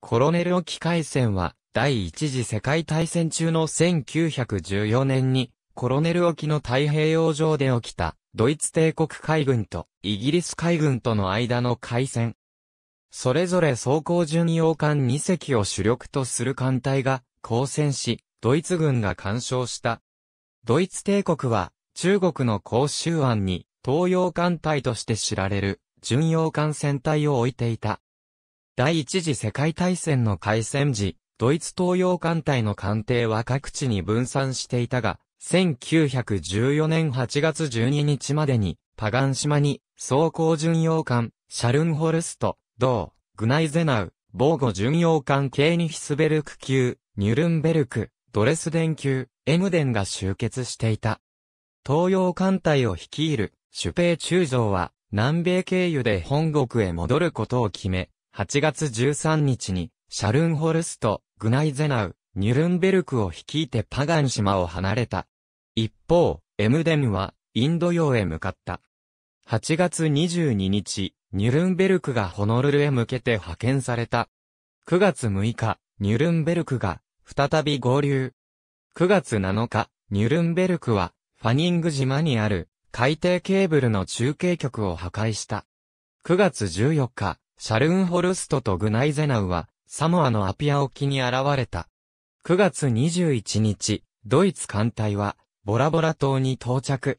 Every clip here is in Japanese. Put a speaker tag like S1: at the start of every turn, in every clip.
S1: コロネル沖海戦は、第一次世界大戦中の1914年に、コロネル沖の太平洋上で起きた、ドイツ帝国海軍とイギリス海軍との間の海戦。それぞれ装甲巡洋艦2隻を主力とする艦隊が交戦し、ドイツ軍が干渉した。ドイツ帝国は、中国の甲州湾に、東洋艦隊として知られる、巡洋艦船隊を置いていた。第一次世界大戦の開戦時、ドイツ東洋艦隊の艦艇は各地に分散していたが、1914年8月12日までに、パガン島に、装甲巡洋艦、シャルンホルスト、同、グナイゼナウ、防護巡洋艦ケーニヒスベルク級、ニュルンベルク、ドレスデン級、エムデンが集結していた。東洋艦隊を率いる、シュペイ中将は、南米経由で本国へ戻ることを決め、8月13日に、シャルンホルスト、グナイゼナウ、ニュルンベルクを率いてパガン島を離れた。一方、エムデムは、インド洋へ向かった。8月22日、ニュルンベルクがホノルルへ向けて派遣された。9月6日、ニュルンベルクが、再び合流。9月7日、ニュルンベルクは、ファニング島にある、海底ケーブルの中継局を破壊した。9月14日、シャルンホルストとグナイゼナウは、サモアのアピア沖に現れた。9月21日、ドイツ艦隊は、ボラボラ島に到着。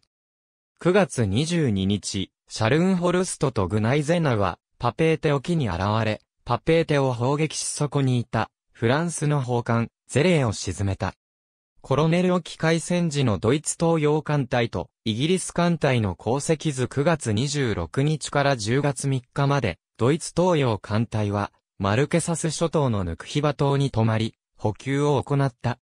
S1: 9月22日、シャルンホルストとグナイゼナウは、パペーテ沖に現れ、パペーテを砲撃しそこにいた、フランスの砲艦、ゼレーを沈めた。コロネル沖海戦時のドイツ東洋艦隊とイギリス艦隊の功績図9月26日から10月3日までドイツ東洋艦隊は、マルケサス諸島のヌクヒバ島に泊まり、補給を行った。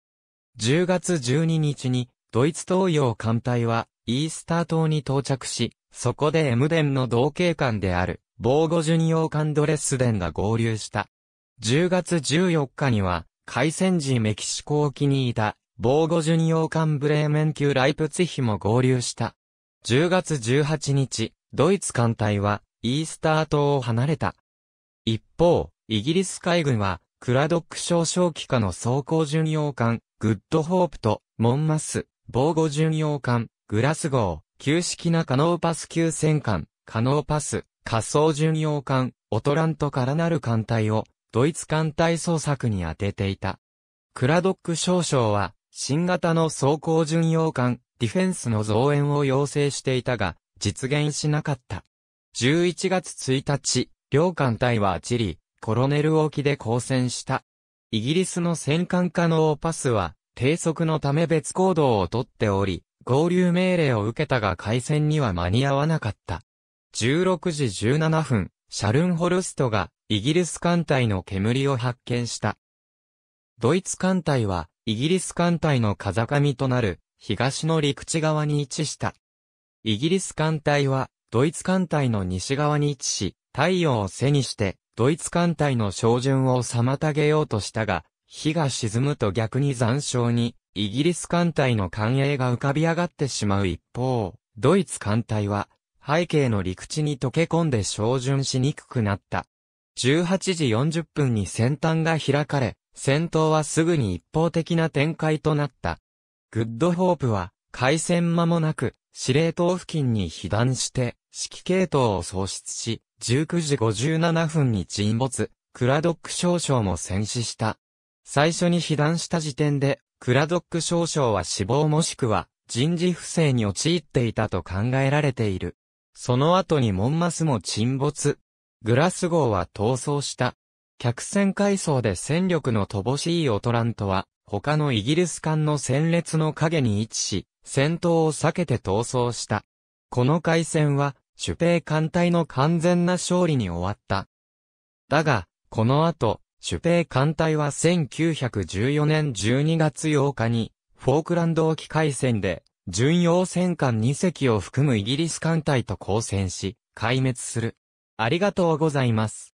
S1: 10月12日に、ドイツ東洋艦隊は、イースター島に到着し、そこでエムデンの同系艦である、防護ジュニオー艦ドレッスデンが合流した。10月14日には、海戦時メキシコ沖にいた、防護ジュニオー艦ブレーメン級ライプツヒも合流した。10月18日、ドイツ艦隊は、イースター島を離れた。一方、イギリス海軍は、クラドック少将機下の装甲巡洋艦、グッドホープと、モンマス、防護巡洋艦、グラス号、旧式なカノーパス級戦艦、カノーパス、仮想巡洋艦、オトラントからなる艦隊を、ドイツ艦隊捜索に当てていた。クラドック少将は、新型の装甲巡洋艦、ディフェンスの増援を要請していたが、実現しなかった。11月1日、両艦隊はチリ、コロネル沖で交戦した。イギリスの戦艦可能オパスは、低速のため別行動をとっており、合流命令を受けたが海戦には間に合わなかった。16時17分、シャルンホルストが、イギリス艦隊の煙を発見した。ドイツ艦隊は、イギリス艦隊の風上となる、東の陸地側に位置した。イギリス艦隊は、ドイツ艦隊の西側に位置し、太陽を背にして、ドイツ艦隊の照準を妨げようとしたが、火が沈むと逆に残照に、イギリス艦隊の艦影が浮かび上がってしまう一方、ドイツ艦隊は、背景の陸地に溶け込んで照準しにくくなった。18時40分に先端が開かれ、戦闘はすぐに一方的な展開となった。グッドホープは、開戦間もなく、司令塔付近に被弾して、指揮系統を喪失し、19時57分に沈没、クラドック少将も戦死した。最初に被弾した時点で、クラドック少将は死亡もしくは人事不正に陥っていたと考えられている。その後にモンマスも沈没。グラス号は逃走した。客船改装で戦力の乏しいオトラントは、他のイギリス艦の戦列の影に位置し、戦闘を避けて逃走した。この海戦は、シュペイ艦隊の完全な勝利に終わった。だが、この後、シュペイ艦隊は1914年12月8日に、フォークランド沖海戦で、巡洋戦艦2隻を含むイギリス艦隊と交戦し、壊滅する。ありがとうございます。